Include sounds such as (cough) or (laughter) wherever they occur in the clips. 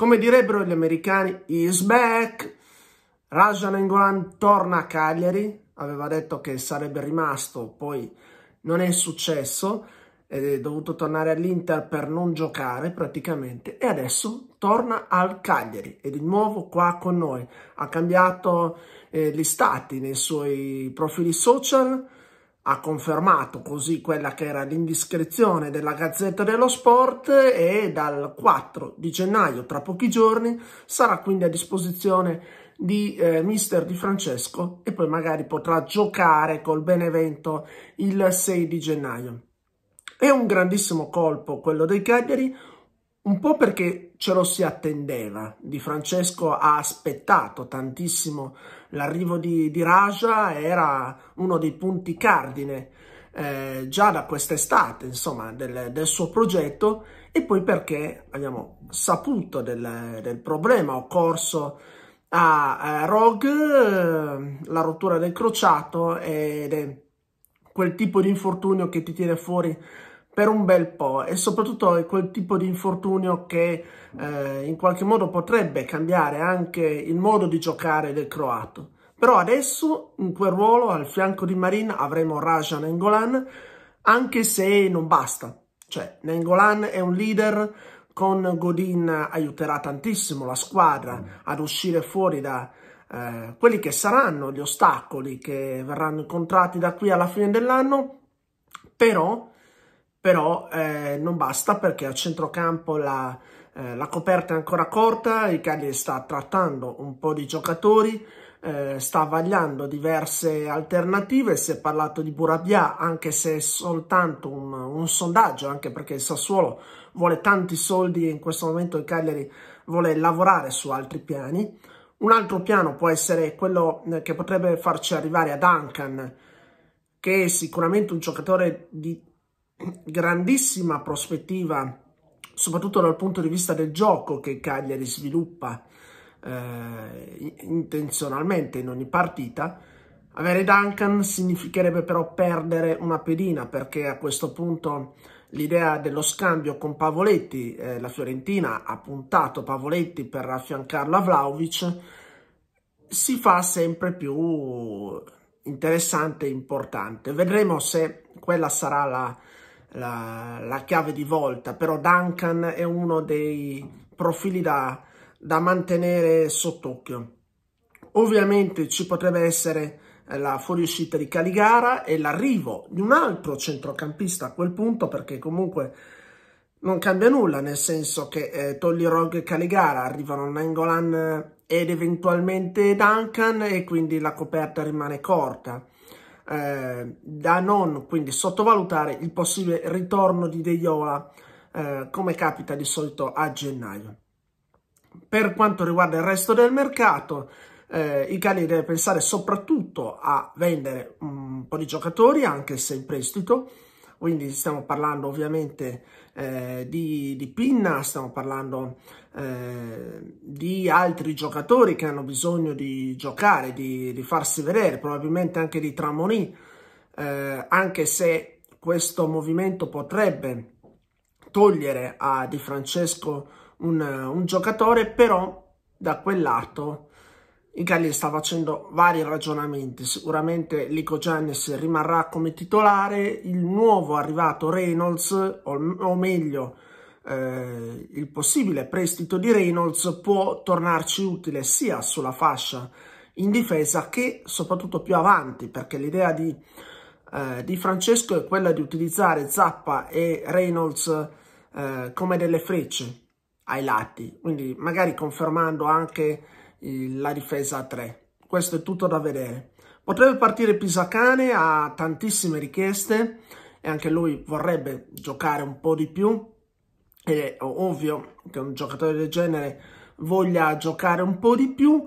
Come direbbero gli americani, is back. Rajan Engolan torna a Cagliari, aveva detto che sarebbe rimasto, poi non è successo, ed è dovuto tornare all'Inter per non giocare praticamente e adesso torna al Cagliari e di nuovo qua con noi. Ha cambiato eh, gli stati nei suoi profili social, ha confermato così quella che era l'indiscrezione della Gazzetta dello Sport e dal 4 di gennaio, tra pochi giorni, sarà quindi a disposizione di eh, mister Di Francesco e poi magari potrà giocare col Benevento il 6 di gennaio. È un grandissimo colpo quello dei Cagliari, un po' perché ce lo si attendeva. Di Francesco ha aspettato tantissimo l'arrivo di, di Raja era uno dei punti cardine eh, già da quest'estate, insomma, del, del, suo progetto e poi perché abbiamo saputo del, del problema occorso a eh, Rogue, la rottura del crociato ed è quel tipo di infortunio che ti tiene fuori per un bel po' e soprattutto è quel tipo di infortunio che eh, in qualche modo potrebbe cambiare anche il modo di giocare del croato. Però adesso in quel ruolo al fianco di Marin avremo Raja Nengolan, anche se non basta. Cioè, Nengolan è un leader, con Godin aiuterà tantissimo la squadra ad uscire fuori da eh, quelli che saranno gli ostacoli che verranno incontrati da qui alla fine dell'anno, però però eh, non basta perché a centrocampo la, eh, la, coperta è ancora corta, il Cagliari sta trattando un po' di giocatori, eh, sta vagliando diverse alternative, si è parlato di Burabia anche se è soltanto un, un sondaggio, anche perché il Sassuolo vuole tanti soldi e in questo momento il Cagliari vuole lavorare su altri piani. Un altro piano può essere quello eh, che potrebbe farci arrivare a Duncan, che è sicuramente un giocatore di grandissima prospettiva, soprattutto dal punto di vista del gioco che Cagliari sviluppa eh, intenzionalmente in ogni partita. Avere Duncan significherebbe però perdere una pedina perché a questo punto l'idea dello scambio con Pavoletti, eh, la Fiorentina ha puntato Pavoletti per affiancarlo a Vlaovic, si fa sempre più interessante e importante. Vedremo se quella sarà la la, la chiave di volta, però Duncan è uno dei profili da, da mantenere sott'occhio. Ovviamente ci potrebbe essere la fuoriuscita di Caligara e l'arrivo di un altro centrocampista a quel punto perché comunque non cambia nulla nel senso che eh, Tollirog e Caligara arrivano Nangolan eh, ed eventualmente Duncan e quindi la coperta rimane corta. Eh, da non quindi sottovalutare il possibile ritorno di Deiola eh, come capita di solito a gennaio. Per quanto riguarda il resto del mercato, eh, il deve pensare soprattutto a vendere un po' di giocatori, anche se in prestito, quindi stiamo parlando ovviamente eh, di, di, Pinna, stiamo parlando eh, di altri giocatori che hanno bisogno di giocare, di, di farsi vedere, probabilmente anche di Tramoni, eh, anche se questo movimento potrebbe togliere a Di Francesco un, un giocatore, però da quel lato Incarli sta facendo vari ragionamenti, sicuramente Lico Giannis rimarrà come titolare, il nuovo arrivato Reynolds, o, o meglio eh, il possibile prestito di Reynolds può tornarci utile sia sulla fascia in difesa che soprattutto più avanti, perché l'idea di, eh, di, Francesco è quella di utilizzare Zappa e Reynolds eh, come delle frecce ai lati, quindi magari confermando anche la difesa a 3. Questo è tutto da vedere. Potrebbe partire Pisacane, ha tantissime richieste e anche lui vorrebbe giocare un po' di più, ed è ovvio che un giocatore del genere voglia giocare un po' di più.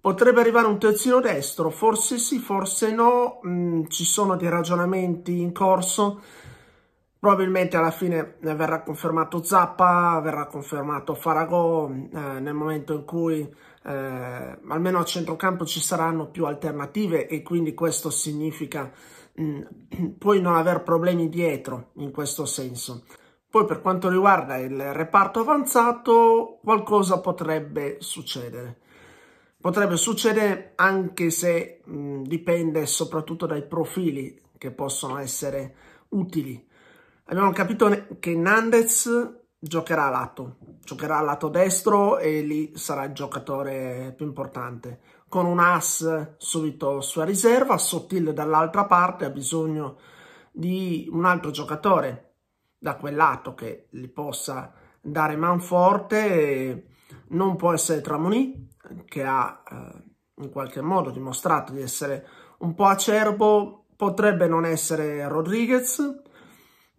Potrebbe arrivare un terzino destro, forse sì, forse no, mm, ci sono dei ragionamenti in corso. Probabilmente alla fine verrà confermato Zappa, verrà confermato Faragò, eh, nel momento in cui eh, almeno a centrocampo ci saranno più alternative e quindi questo significa mh, mm, (clears throat) poi non aver problemi dietro in questo senso. Poi per quanto riguarda il reparto avanzato, qualcosa potrebbe succedere. Potrebbe succedere anche se mh, dipende soprattutto dai profili che possono essere utili. Abbiamo capito che Nandez giocherà a lato, giocherà a lato destro e lì sarà il giocatore più importante. Con un as subito sulla riserva, Sottil dall'altra parte ha bisogno di un altro giocatore da quel lato che gli possa dare manforte non può essere Tramoni che ha eh, in qualche modo dimostrato di essere un po' acerbo potrebbe non essere Rodriguez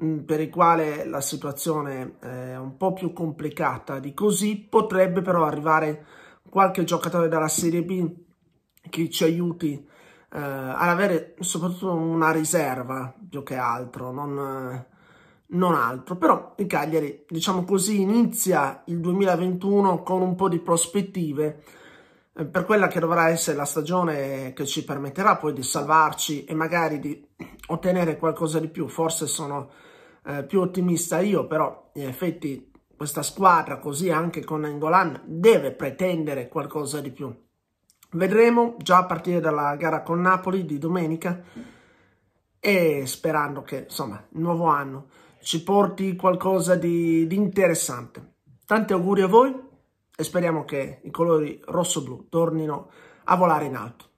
mm, per il quale la situazione è un po' più complicata di così potrebbe però arrivare qualche giocatore dalla Serie B che ci aiuti eh, ad avere soprattutto una riserva più che altro non, eh, non altro. Però il Cagliari, diciamo così, inizia il 2021 con un po' di prospettive eh, per quella che dovrà essere la stagione che ci permetterà poi di salvarci e magari di (clears throat) ottenere qualcosa di più. Forse sono eh, più ottimista io, però in effetti questa squadra, così anche con Engolan, deve pretendere qualcosa di più. Vedremo già a partire dalla gara con Napoli di domenica e sperando che, insomma, il nuovo anno ci porti qualcosa di, di interessante. Tanti auguri a voi e speriamo che i colori rosso-blu tornino a volare in alto.